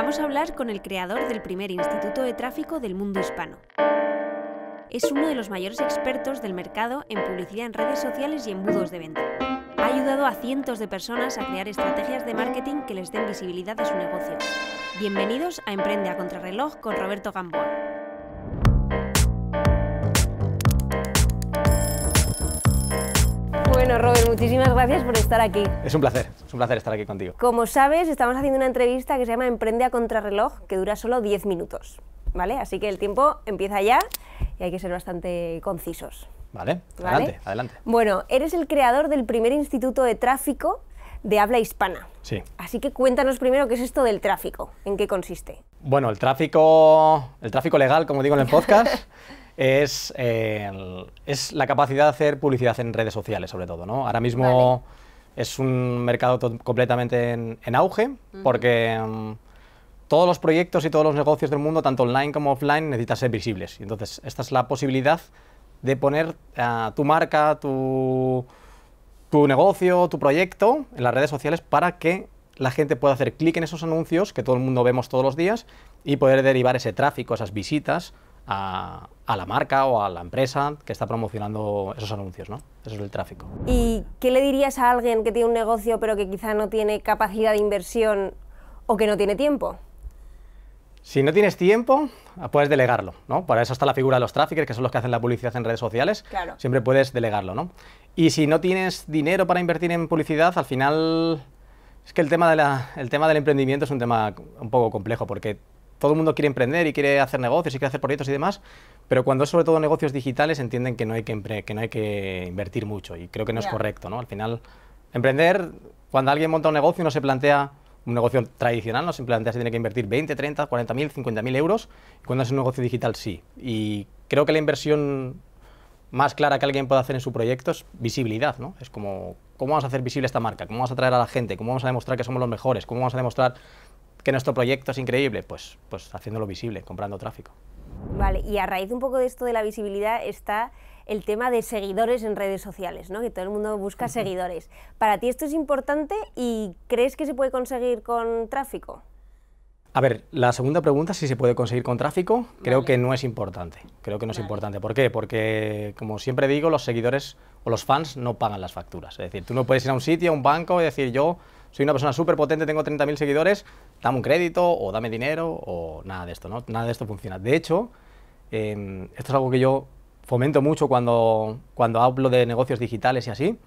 Vamos a hablar con el creador del primer instituto de tráfico del mundo hispano. Es uno de los mayores expertos del mercado en publicidad en redes sociales y embudos de venta. Ha ayudado a cientos de personas a crear estrategias de marketing que les den visibilidad a su negocio. Bienvenidos a Emprende a Contrarreloj con Roberto Gamboa. Bueno, Robert, muchísimas gracias por estar aquí. Es un placer, es un placer estar aquí contigo. Como sabes, estamos haciendo una entrevista que se llama Emprende a contrarreloj, que dura solo 10 minutos, ¿vale? Así que el tiempo empieza ya y hay que ser bastante concisos. Vale, adelante, adelante. Bueno, eres el creador del primer instituto de tráfico de habla hispana. Sí. Así que cuéntanos primero qué es esto del tráfico, en qué consiste. Bueno, el tráfico, el tráfico legal, como digo en el podcast, Eh, es, la capacidad de hacer publicidad en redes sociales, sobre todo. ¿no? Ahora mismo es un mercado completamente en, auge, porque mm, todos los proyectos y todos los negocios del mundo, tanto online como offline, necesitan ser visibles. Entonces, esta es la posibilidad de poner eh, tu marca, tu negocio, tu proyecto en las redes sociales para que la gente pueda hacer clic en esos anuncios que todo el mundo vemos todos los días y poder derivar ese tráfico, esas visitas a, la marca o a la empresa que está promocionando esos anuncios, ¿no? Eso es el tráfico. ¿Y qué le dirías a alguien que tiene un negocio pero que quizá no tiene capacidad de inversión o que no tiene tiempo? Si no tienes tiempo, puedes delegarlo, ¿no? Para eso está la figura de los traffickers, que son los que hacen la publicidad en redes sociales. Siempre puedes delegarlo, ¿no? Y si no tienes dinero para invertir en publicidad, al final es que el tema, el tema del emprendimiento es un tema un poco complejo porque todo el mundo quiere emprender y quiere hacer negocios y quiere hacer proyectos y demás, pero cuando es sobre todo negocios digitales entienden que no hay que, invertir mucho y creo que no es correcto, ¿no? Al final, emprender, cuando alguien monta un negocio no se plantea un negocio tradicional, no se plantea si tiene que invertir 20, 30, 40 mil, 50 mil euros, cuando es un negocio digital sí. Y creo que la inversión más clara que alguien puede hacer en su proyecto es visibilidad, ¿no? Es como, ¿cómo vamos a hacer visible esta marca? ¿Cómo vamos a atraer a la gente? ¿Cómo vamos a demostrar que somos los mejores? ¿Cómo vamos a demostrar que nuestro proyecto es increíble? Pues, pues haciéndolo visible, comprando tráfico. Vale, y a raíz un poco de esto de la visibilidad está el tema de seguidores en redes sociales, ¿no? que todo el mundo busca seguidores. ¿Para ti esto es importante y crees que se puede conseguir con tráfico? A ver, la segunda pregunta, si se puede conseguir con tráfico, creo que no es importante. Creo que no es importante. ¿Por qué? Porque, como siempre digo, los seguidores o los fans no pagan las facturas. Es decir, tú no puedes ir a un sitio, a un banco y decir yo soy una persona súper potente, tengo 30.000 seguidores, dame un crédito o dame dinero o nada de esto, ¿no? Nada de esto funciona. De hecho, em, esto es algo que yo fomento mucho cuando, cuando hablo de negocios digitales y así.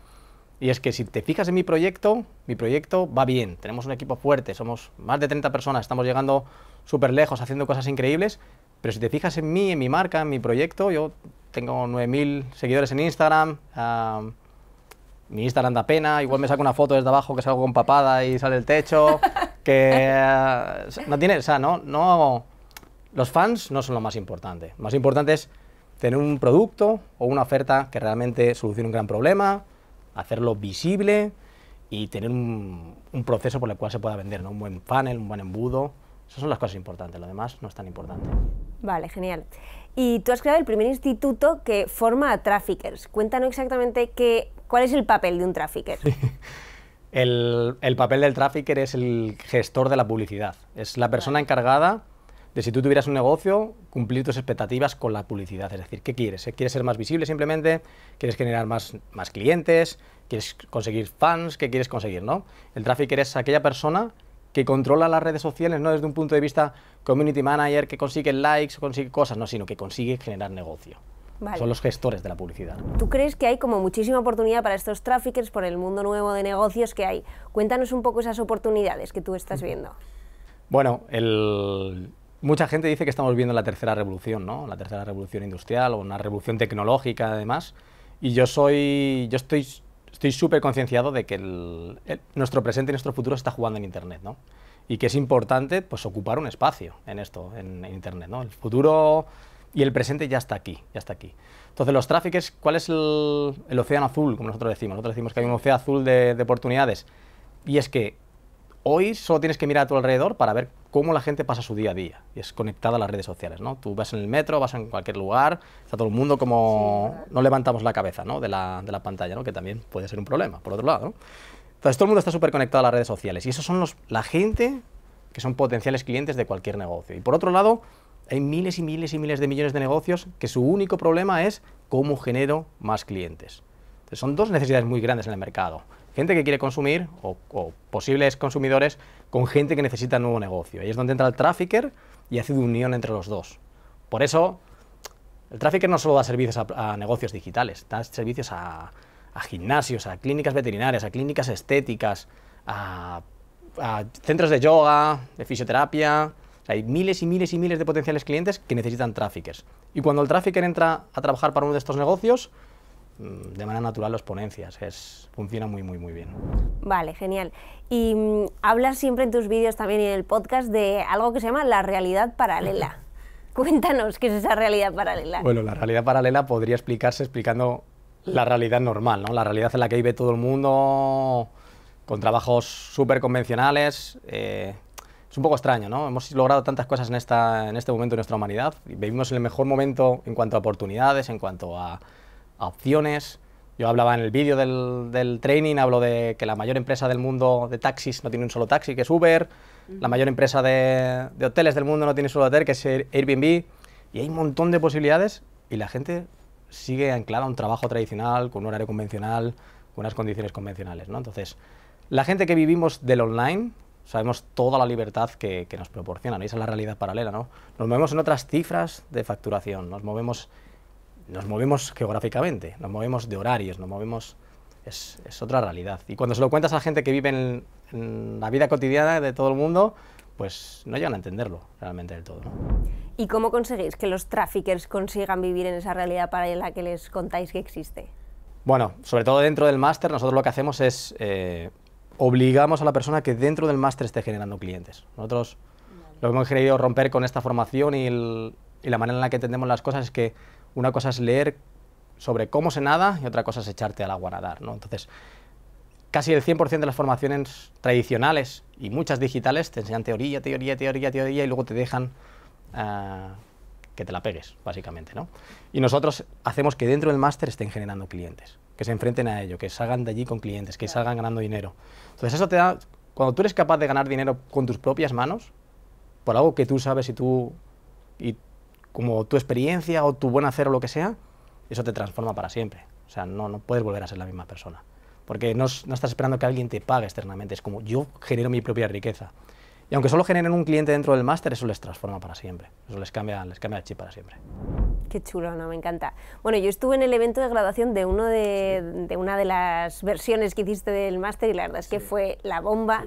Y es que si te fijas en mi proyecto, mi proyecto va bien. Tenemos un equipo fuerte, somos más de 30 personas, estamos llegando súper lejos, haciendo cosas increíbles. Pero si te fijas en mí, en mi marca, en mi proyecto, yo tengo 9.000 seguidores en Instagram, mi Instagram da pena, igual me saco una foto desde abajo que salgo con papada y sale el techo, que no tiene, o sea, no, no, los fans no son lo más importante, lo más importante es tener un producto o una oferta que realmente solucione un gran problema, hacerlo visible y tener un, proceso por el cual se pueda vender, ¿no? un buen panel, un buen embudo, esas son las cosas importantes, lo demás no es tan importante. Vale, genial. Y tú has creado el primer instituto que forma a traffickers. Cuéntanos exactamente qué, ¿Cuál es el papel de un trafficker? El, papel del trafficker es el gestor de la publicidad. Es la persona encargada de si tú tuvieras un negocio, cumplir tus expectativas con la publicidad. Es decir, ¿qué quieres? ¿Eh? ¿Quieres ser más visible simplemente? ¿Quieres generar más, más clientes? ¿Quieres conseguir fans? ¿Qué quieres conseguir? ¿no? El trafficker es aquella persona que controla las redes sociales no desde un punto de vista community manager que consigue likes, consigue cosas, no, sino que consigue generar negocio. Son los gestores de la publicidad. ¿Tú crees que hay como muchísima oportunidad para estos traffickers por el mundo nuevo de negocios que hay? Cuéntanos un poco esas oportunidades que tú estás viendo. Bueno, mucha gente dice que estamos viendo la tercera revolución, ¿no? La tercera revolución industrial o una revolución tecnológica además. Y yo soy, yo estoy estoy súper concienciado de que nuestro presente y nuestro futuro está jugando en Internet, ¿no? Y que es importante, pues, ocupar un espacio en esto, en, en Internet, ¿no? El futuro y el presente ya está aquí, ya está aquí. Entonces, los tráficos, ¿cuál es el, océano azul, como nosotros decimos? Nosotros decimos que hay un océano azul de, oportunidades. Y es que hoy solo tienes que mirar a tu alrededor para ver cómo la gente pasa su día a día. Y es conectada a las redes sociales, ¿no? Tú vas en el metro, vas en cualquier lugar, está todo el mundo como... no levantamos la cabeza, ¿no? De la, pantalla, ¿no? Que también puede ser un problema, por otro lado, ¿no? Entonces, todo el mundo está súper conectado a las redes sociales. Y esos son los, la gente que son potenciales clientes de cualquier negocio. Y por otro lado, hay miles y miles y miles de millones de negocios que su único problema es cómo genero más clientes. son dos necesidades muy grandes en el mercado. Gente que quiere consumir o, posibles consumidores con gente que necesita un nuevo negocio. Y es donde entra el trafficker y hace unión entre los dos. Por eso, el trafficker no solo da servicios a, negocios digitales, da servicios a, gimnasios, a clínicas veterinarias, a clínicas estéticas, a, a, centros de yoga, de fisioterapia, hay miles y miles y miles de potenciales clientes que necesitan traffickers. Y cuando el tráfico entra a trabajar para uno de estos negocios, mm, de manera natural los ponencias, funciona muy, muy, muy bien. Vale, genial. Y mm, hablas siempre en tus vídeos también y en el podcast de algo que se llama la realidad paralela. Cuéntanos qué es esa realidad paralela. Bueno, la realidad paralela podría explicarse explicando la realidad normal, ¿no? La realidad en la que vive todo el mundo, con trabajos súper convencionales, eh, es un poco extraño, ¿no? Hemos logrado tantas cosas en, esta, en este momento de nuestra humanidad. Vivimos en el mejor momento en cuanto a oportunidades, en cuanto a, opciones. Yo hablaba en el vídeo del, training, hablo de que la mayor empresa del mundo de taxis no tiene un solo taxi, que es Uber. La mayor empresa de, de hoteles del mundo no tiene un solo hotel, que es Airbnb. Y hay un montón de posibilidades y la gente sigue anclada a un trabajo tradicional, con un horario convencional, con unas condiciones convencionales. ¿no? Entonces, la gente que vivimos del online sabemos toda la libertad que, nos proporcionan, esa es la realidad paralela. ¿no? Nos movemos en otras cifras de facturación, nos movemos, nos movemos geográficamente, nos movemos de horarios, nos movemos... Es, otra realidad. Y cuando se lo cuentas a la gente que vive en, la vida cotidiana de todo el mundo, pues no llegan a entenderlo realmente del todo. ¿Y cómo conseguís que los traffickers consigan vivir en esa realidad paralela que les contáis que existe? Bueno, sobre todo dentro del máster, nosotros lo que hacemos es eh, obligamos a la persona que dentro del máster esté generando clientes. Nosotros lo que hemos querido romper con esta formación y, la manera en la que entendemos las cosas es que una cosa es leer sobre cómo se nada y otra cosa es echarte al agua a nadar. ¿no? Entonces, casi el 100% de las formaciones tradicionales y muchas digitales te enseñan teoría, teoría, teoría, teoría y luego te dejan ah, que te la pegues, básicamente. ¿no? Y nosotros hacemos que dentro del máster estén generando clientes que se enfrenten a ello, que salgan de allí con clientes, que salgan ganando dinero. Entonces eso te da, cuando tú eres capaz de ganar dinero con tus propias manos, por algo que tú sabes y tú, y como tu experiencia o tu buen hacer o lo que sea, eso te transforma para siempre. O sea, no, no puedes volver a ser la misma persona. Porque no, no estás esperando que alguien te pague externamente, es como yo genero mi propia riqueza. Y aunque solo generen un cliente dentro del máster, eso les transforma para siempre. Eso les cambia, les cambia el chip para siempre. Qué chulo, no, me encanta. Bueno, yo estuve en el evento de graduación de, una de las versiones que hiciste del máster y la verdad es que fue la bomba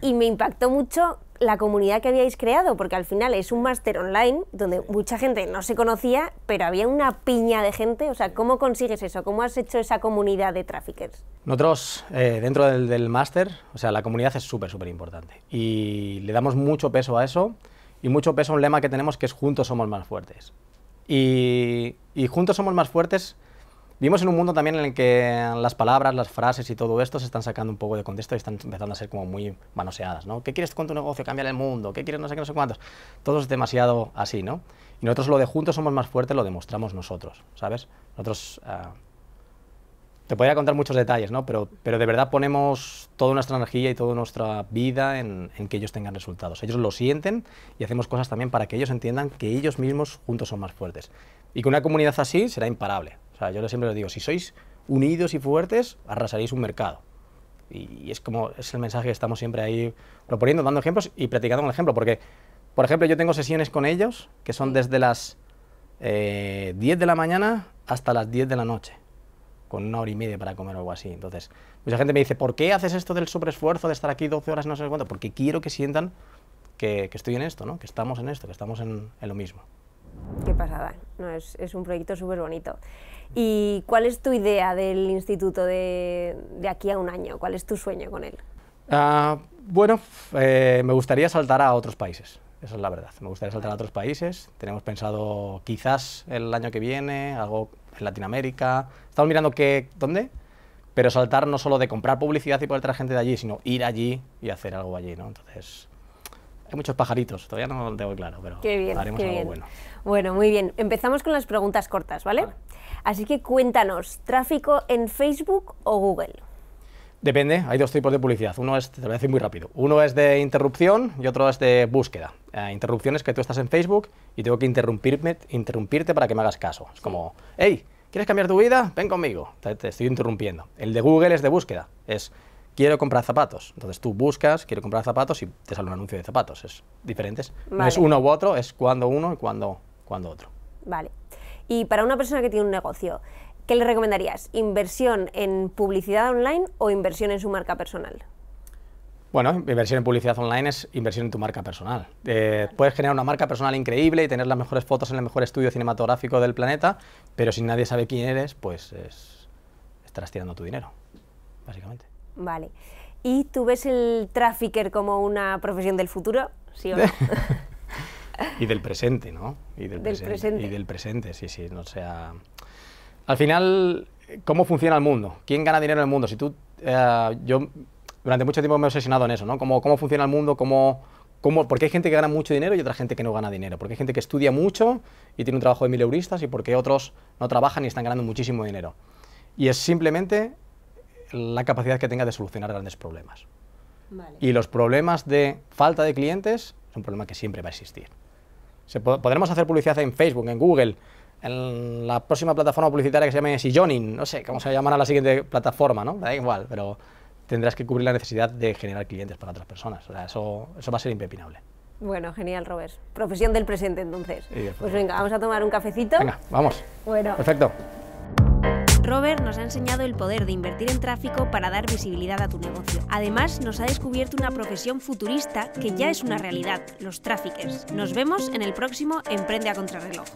y me impactó mucho la comunidad que habíais creado, porque al final es un máster online donde mucha gente no se conocía, pero había una piña de gente. O sea, ¿cómo consigues eso? ¿Cómo has hecho esa comunidad de traffickers? Nosotros, eh, dentro del, del máster, o sea, la comunidad es súper, súper importante y le damos mucho peso a eso y mucho peso a un lema que tenemos que es juntos somos más fuertes. Y, juntos somos más fuertes. Vivimos en un mundo también en el que las palabras, las frases y todo esto se están sacando un poco de contexto y están empezando a ser como muy manoseadas, ¿no? ¿Qué quieres con tu negocio? Cambiar el mundo. ¿Qué quieres no sé qué, no sé cuántos? Todo es demasiado así, ¿no? Y nosotros lo de juntos somos más fuertes, lo demostramos nosotros, ¿sabes? Nosotros eh, te podría contar muchos detalles, ¿no? Pero, pero de verdad ponemos toda nuestra energía y toda nuestra vida en, que ellos tengan resultados. Ellos lo sienten y hacemos cosas también para que ellos entiendan que ellos mismos juntos son más fuertes. Y que una comunidad así será imparable. O sea, yo siempre les digo, si sois unidos y fuertes, arrasaréis un mercado. Y, es como es el mensaje que estamos siempre ahí proponiendo, dando ejemplos y practicando un ejemplo. Porque, por ejemplo, yo tengo sesiones con ellos que son desde las 10 eh, de la mañana hasta las 10 de la noche con una hora y media para comer o algo así. Entonces, mucha gente me dice, ¿por qué haces esto del sobreesfuerzo de estar aquí 12 horas no sé cuánto? Porque quiero que sientan que, estoy en esto, ¿no? que estamos en esto, que estamos en, lo mismo. Qué pasada, no, es, un proyecto súper bonito. ¿Y cuál es tu idea del instituto de, aquí a un año? ¿Cuál es tu sueño con él? Ah, bueno, eh, me gustaría saltar a otros países, esa es la verdad. Me gustaría saltar a otros países. Tenemos pensado quizás el año que viene algo en Latinoamérica. Estamos mirando qué, dónde, pero saltar no solo de comprar publicidad y poder traer gente de allí, sino ir allí y hacer algo allí, ¿no? Entonces, hay muchos pajaritos, todavía no lo tengo claro, pero haremos algo bueno. Bueno, muy bien. Empezamos con las preguntas cortas, vale. Así que cuéntanos, ¿tráfico en Facebook o Google? Depende, hay dos tipos de publicidad. Uno es, te lo voy a decir muy rápido, uno es de interrupción y otro es de búsqueda. Eh, interrupción es que tú estás en Facebook y tengo que interrumpirte para que me hagas caso. Es como, hey, ¿quieres cambiar tu vida? Ven conmigo, te, estoy interrumpiendo. El de Google es de búsqueda, es quiero comprar zapatos. Entonces tú buscas, quiero comprar zapatos y te sale un anuncio de zapatos. Es diferentes. No es uno u otro, es cuando uno y cuando, cuando otro. Vale. Y para una persona que tiene un negocio, ¿Qué le recomendarías? ¿Inversión en publicidad online o inversión en su marca personal? Bueno, inversión en publicidad online es inversión en tu marca personal. Eh, puedes generar una marca personal increíble y tener las mejores fotos en el mejor estudio cinematográfico del planeta, pero si nadie sabe quién eres, pues es, estarás tirando tu dinero, básicamente. Vale. ¿Y tú ves el trafficker como una profesión del futuro? ¿Sí o y del presente, ¿no? Y del, presente, Y del presente, sí, sí. No sea al final, ¿cómo funciona el mundo? ¿Quién gana dinero en el mundo? Si tú, eh, yo durante mucho tiempo me he obsesionado en eso, ¿no? ¿Cómo, funciona el mundo? ¿Cómo, cómo, por qué hay gente que gana mucho dinero y otra gente que no gana dinero? ¿Por qué hay gente que estudia mucho y tiene un trabajo de mil euristas y por qué otros no trabajan y están ganando muchísimo dinero? Y es simplemente la capacidad que tenga de solucionar grandes problemas. Y los problemas de falta de clientes es un problema que siempre va a existir. Se, podremos hacer publicidad en Facebook, en Google, en la próxima plataforma publicitaria que se llame Sijonin, no sé cómo se llamará la siguiente plataforma, ¿no? Da igual, pero tendrás que cubrir la necesidad de generar clientes para otras personas. eso, eso va a ser impepinable. Bueno, genial, Robert. Profesión del presente, entonces. Pues venga, vamos a tomar un cafecito. Venga, vamos. Bueno. Perfecto. Robert nos ha enseñado el poder de invertir en tráfico para dar visibilidad a tu negocio. Además, nos ha descubierto una profesión futurista que ya es una realidad, los traffickers. Nos vemos en el próximo Emprende a Contrarreloj.